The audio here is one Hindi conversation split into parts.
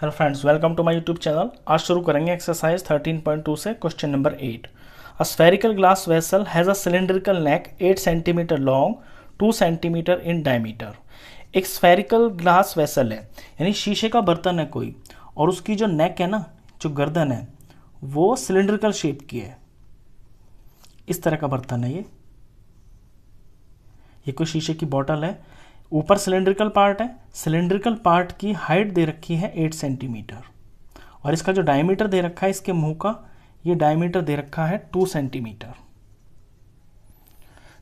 hello friends welcome to my YouTube channel आज शुरू करेंगे एक्सरसाइज 13.2 से question number eight a spherical glass vessel has a cylindrical neck 8 centimetre long 2 centimetre in diameter एक स्फेरिकल ग्लास वेसल है यानी शीशे का बर्तन है कोई और उसकी जो नेक है ना जो गर्दन है वो सिलेंड्रिकल शेप की है इस तरह का बर्तन है ये ये कोई शीशे की बॉटल है ऊपर सिलेंड्रिकल पार्ट है सिलेंड्रिकल पार्ट की हाइट दे रखी है एट सेंटीमीटर और इसका जो डायमीटर दे रखा है इसके मुंह का ये डायमीटर दे रखा है two centimetre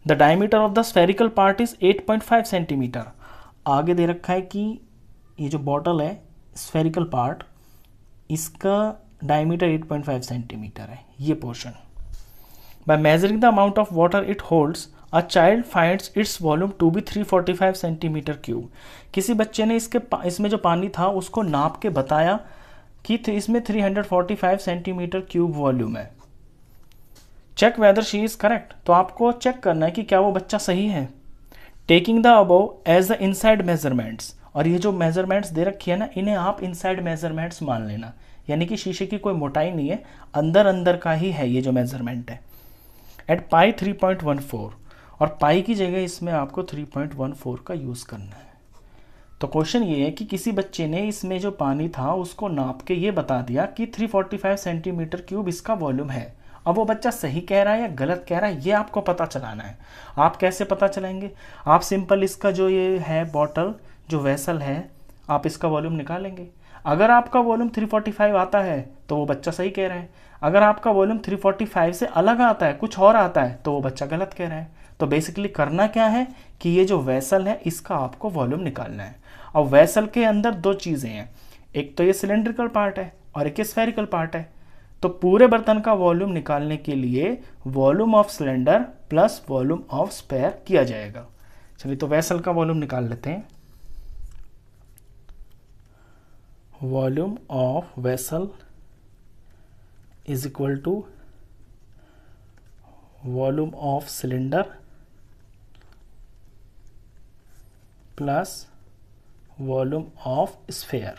the diameter of the spherical part is 8.5 centimetre आगे दे रखा है कि ये जो बॉटल है स्फेरिकल पार्ट इसका डायमीटर 8.5 सेंटीमीटर है ये portion by measuring the amount of water it holds a child finds its volume to be three forty five centimetre cube किसी बच्चे ने इसके इसमें जो पानी था उसको नाप के बताया कि इसमें three hundred forty five centimetre cube volume है check whether she is correct तो आपको चेक करना है कि क्या वो बच्चा सही है taking the above as the inside measurements और ये जो मेजरमेंट्स दे रखी है ना इन्हें आप इनसाइड मेजरमेंट्स मान लेना यानी कि शीशे की कोई मोटाई नहीं है अंदर अंदर का ही है ये जो मेजरमेंट है eight pi three point one four और पाई की जगह इसमें आपको 3.14 का यूज़ करना है तो क्वेश्चन ये है कि किसी बच्चे ने इसमें जो पानी था उसको नाप के ये बता दिया कि 345 सेंटीमीटर क्यूब इसका वॉल्यूम है अब वो बच्चा सही कह रहा है या गलत कह रहा है ये आपको पता चलाना है आप कैसे पता चलाएंगे आप सिंपल इसका जो ये है बॉटल जो वैसल है आप इसका वॉल्यूम निकालेंगे अगर आपका वॉल्यूम 345 आता है तो वो बच्चा सही कह रहा है अगर आपका वॉल्यूम 345 से अलग आता है कुछ और आता है तो वो बच्चा गलत कह रहा है तो बेसिकली करना क्या है कि ये जो वैसल है इसका आपको वॉल्यूम निकालना है और वैसल के अंदर दो चीज़ें हैं एक तो ये सिलेंड्रिकल पार्ट है और एक स्फेरिकल पार्ट है तो पूरे बर्तन का वॉल्यूम निकालने के लिए volume of cylinder plus volume of sphere किया जाएगा चलिए तो वैसल का वॉल्यूम निकाल लेते हैं volume of vessel is equal to volume of cylinder plus volume of sphere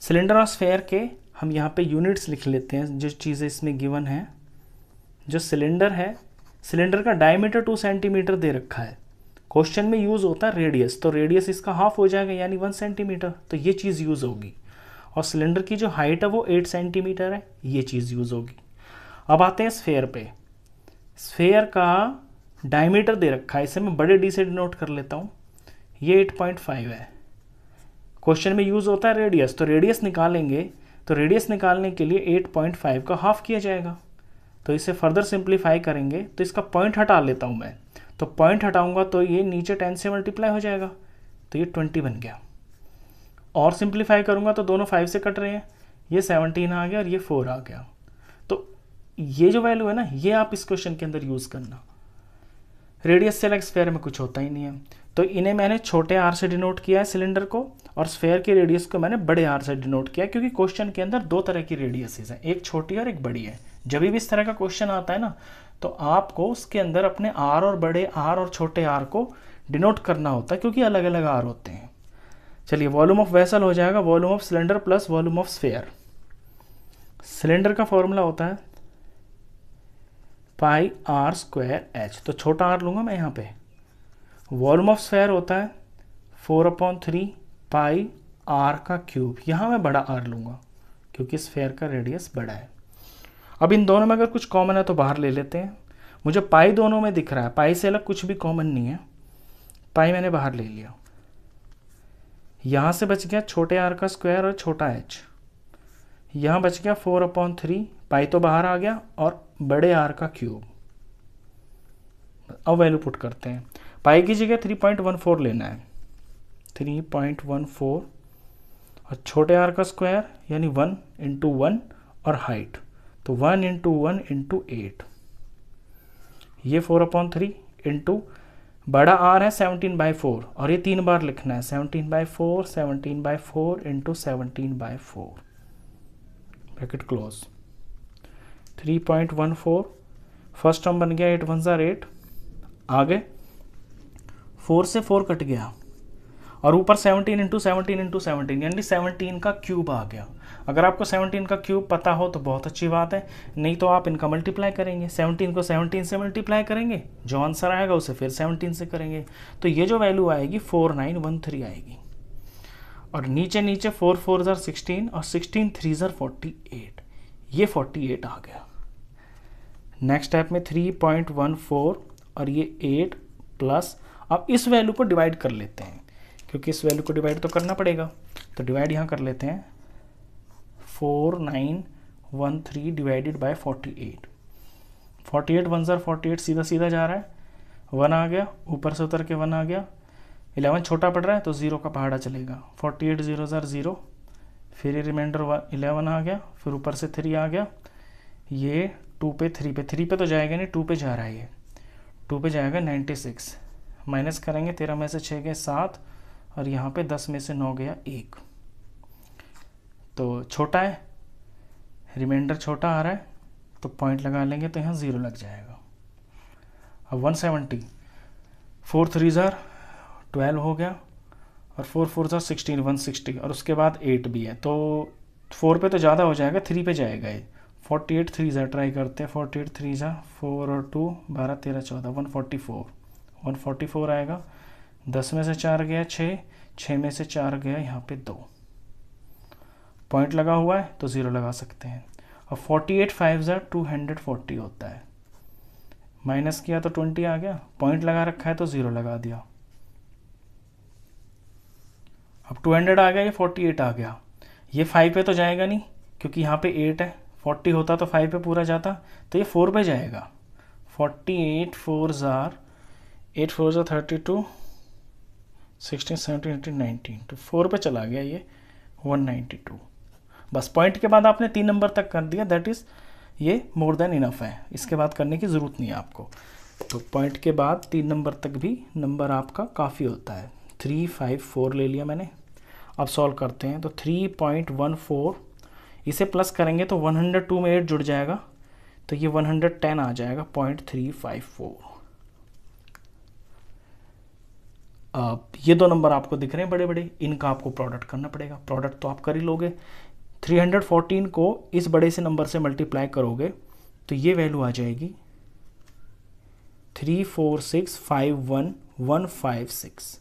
cylinder of sphere के हम यहाँ पे यूनिट्स लिख लेते हैं जो चीज़ें इसमें गिवन हैं जो सिलेंडर है सिलेंडर का डायमीटर टू सेंटीमीटर दे रखा है क्वेश्चन में यूज़ होता है रेडियस तो रेडियस इसका हाफ हो जाएगा यानी वन सेंटीमीटर तो ये चीज़ यूज़ होगी और सिलेंडर की जो हाइट है वो एट सेंटीमीटर है ये चीज़ यूज़ होगी अब आते हैं स्फेयर पे स्फेयर का डायमीटर दे रखा है इसे मैं बड़े डी से डिनोट कर लेता हूँ ये 8.5 है क्वेश्चन में यूज़ होता है रेडियस तो रेडियस निकालेंगे तो रेडियस निकालने के लिए 8.5 का हाफ किया जाएगा तो इसे फर्दर सिंप्लीफाई करेंगे तो इसका पॉइंट हटा लेता हूँ मैं तो पॉइंट हटाऊँगा तो ये नीचे टेन से मल्टीप्लाई हो जाएगा तो ये ट्वेंटी बन गया और सिंप्लीफाई करूँगा तो दोनों फाइव से कट रहे हैं ये सेवनटीन आ गया और ये फोर आ गया तो ये जो वैल्यू है ना ये आप इस क्वेश्चन के अंदर यूज़ करना रेडियस सेल स्फेयर में कुछ होता ही नहीं है तो इन्हें मैंने छोटे आर से डिनोट किया है सिलेंडर को और स्फेयर के रेडियस को मैंने बड़े आर से डिनोट किया क्योंकि क्वेश्चन के अंदर दो तरह की रेडियसेज हैं एक छोटी और एक बड़ी है जब भी इस तरह का क्वेश्चन आता है ना तो आपको उसके अंदर अपने आर और बड़े आर और छोटे आर को डिनोट करना होता है क्योंकि अलग अलग आर होते हैं चलिए वॉल्यूम ऑफ वैसल हो जाएगा volume of cylinder plus volume of sphere cylinder का फॉर्मूला होता है पाई आर स्क्वायर एच तो छोटा आर लूँगा मैं यहाँ पे वॉल्यूम ऑफ स्क्वायर होता है four upon three pi r का क्यूब यहाँ मैं बड़ा आर लूँगा क्योंकि स्फेयर का रेडियस बड़ा है अब इन दोनों में अगर कुछ कॉमन है तो बाहर ले लेते हैं मुझे पाई दोनों में दिख रहा है पाई से अलग कुछ भी कॉमन नहीं है पाई मैंने बाहर ले लिया यहाँ से बच गया छोटे आर का स्क्वायर और छोटा एच यहाँ बच गया फोर अपॉन थ्री पाई तो बाहर आ गया और बड़े आर का क्यूब अब वैल्यू पुट करते हैं पाई की जगह थ्री पॉइंट वन फोर लेना है थ्री पॉइंट वन फोर और छोटे आर का स्क्वायर यानी वन इंटू वन और हाइट तो one into one into eight ये फोर अपॉन थ्री इंटू बड़ा आर है सेवनटीन बाई फोर और ये तीन बार लिखना है seventeen by four seventeen by four into seventeen by four bracket close three point one four first term बन गया एट वन ज़ार एट आगे फोर से फोर कट गया और ऊपर seventeen into seventeen into seventeen यानी सेवनटीन का क्यूब आ गया अगर आपको सेवनटीन का क्यूब पता हो तो बहुत अच्छी बात है नहीं तो आप इनका मल्टीप्लाई करेंगे सेवनटीन को सेवनटीन से मल्टीप्लाई करेंगे जो आंसर आएगा उसे फिर सेवनटीन से करेंगे तो ये जो वैल्यू आएगी फोर नाइन वन थ्री आएगी और नीचे नीचे फोर फोर ज़र सिक्सटीन और सिक्सटीन थ्री ज़ार फोर्टी एट ये फोर्टी एट आ गया नेक्स्ट स्टेप में थ्री पॉइंट वन फोर और ये एट प्लस अब इस वैल्यू को डिवाइड कर लेते हैं क्योंकि इस वैल्यू को डिवाइड तो करना पड़ेगा तो डिवाइड यहाँ कर लेते हैं four nine one three divided by forty eight forty eight one ज़ार फोर्टी एट सीधा सीधा जा रहा है वन आ गया ऊपर से उतर के वन आ गया इलेवन छोटा पड़ रहा है तो ज़ीरो का पहाड़ा चलेगा फोर्टी एट ज़ीरो ज़ार ज़ीरो फिर ये रिमाइंडर इलेवन आ गया फिर ऊपर से थ्री आ गया ये टू पे थ्री पे थ्री पे तो जाएगा नहीं टू पे जा रहा है ये टू पे जाएगा नाइन्टी सिक्स माइनस करेंगे तेरह में से छः गए सात और यहाँ पे दस में से नौ गया एक तो छोटा है रिमाइंडर छोटा आ रहा है तो पॉइंट लगा लेंगे तो यहाँ ज़ीरो लग जाएगा अब वन सेवेंटी फोर थ्री ज़ार ट्वेल्व हो गया और फोर फोर ज़ार सिक्सटीन वन सिक्सटी और उसके बाद एट भी है तो फोर पे तो ज़्यादा हो जाएगा थ्री पे जाएगा ये फोर्टी एट थ्री ज़ा ट्राई करते हैं फोर्टी एट थ्री ज़ा फोर और टू बारह तेरह चौदह one forty four one forty four आएगा दस में से चार गया छः छः में से चार गया यहाँ पे दो पॉइंट लगा हुआ है तो ज़ीरो लगा सकते हैं और फोर्टी एट फाइव ज़ा टू हंड्रेड फोर्टी होता है माइनस किया तो ट्वेंटी आ गया पॉइंट लगा रखा है तो ज़ीरो लगा दिया अब टू हंड्रेड आ गया ये फोर्टी एट आ गया ये फाइव पे तो जाएगा नहीं क्योंकि यहाँ पे एट है फोर्टी होता तो फाइव पे पूरा जाता तो ये फोर पे जाएगा फोर्टी एट फोर ज़ार एट फोर ज़ार thirty two sixteen seventeen eighteen nineteen तो फोर पे चला गया ये वन नाइन्टी टू बस पॉइंट के बाद आपने तीन नंबर तक कर दिया दैट इज़ ये मोर देन इनफ है इसके बाद करने की ज़रूरत नहीं है आपको तो पॉइंट के बाद तीन नंबर तक भी नंबर आपका काफ़ी होता है थ्री फाइव फोर ले लिया मैंने अब सॉल्व करते हैं तो थ्री पॉइंट वन फोर इसे प्लस करेंगे तो 102 में एट जुड़ जाएगा तो ये 110 आ जाएगा पॉइंट थ्री फाइव फोर अब ये दो नंबर आपको दिख रहे हैं बड़े बड़े इनका आपको प्रोडक्ट करना पड़ेगा प्रोडक्ट तो आप कर ही लोगे 314 को इस बड़े से नंबर से मल्टीप्लाई करोगे तो ये वैल्यू आ जाएगी three four six five one one five six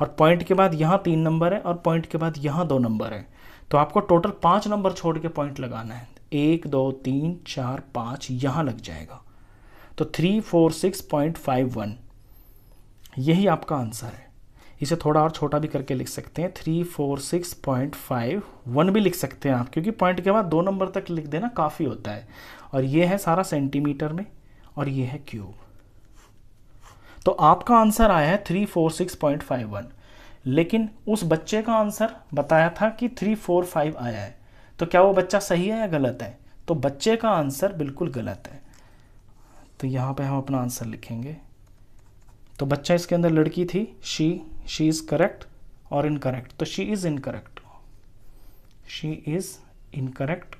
और पॉइंट के बाद यहाँ तीन नंबर है और पॉइंट के बाद यहाँ दो नंबर है तो आपको टोटल पांच नंबर छोड़ के पॉइंट लगाना है एक दो तीन चार पाँच यहाँ लग जाएगा तो three four six point five one यही आपका आंसर है इसे थोड़ा और छोटा भी करके लिख सकते हैं three four six point five one भी लिख सकते हैं आप क्योंकि पॉइंट के बाद दो नंबर तक लिख देना काफ़ी होता है और ये है सारा सेंटीमीटर में और ये है क्यूब तो आपका आंसर आया है three four six point five one लेकिन उस बच्चे का आंसर बताया था कि थ्री फोर फाइव आया है तो क्या वो बच्चा सही है या गलत है तो बच्चे का आंसर बिल्कुल गलत है तो यहाँ पे हम अपना आंसर लिखेंगे तो बच्चा इसके अंदर लड़की थी शी शी इज़ करेक्ट और इनकरेक्ट तो she is incorrect she is incorrect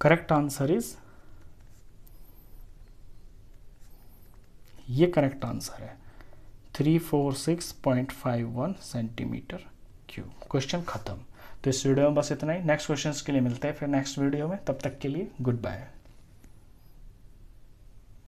correct answer is ये करेक्ट आंसर है 346.51 सेंटीमीटर क्यूब क्वेश्चन खत्म तो इस वीडियो में बस इतना ही नेक्स्ट क्वेश्चन के लिए मिलते हैं फिर नेक्स्ट वीडियो में तब तक के लिए गुड बाय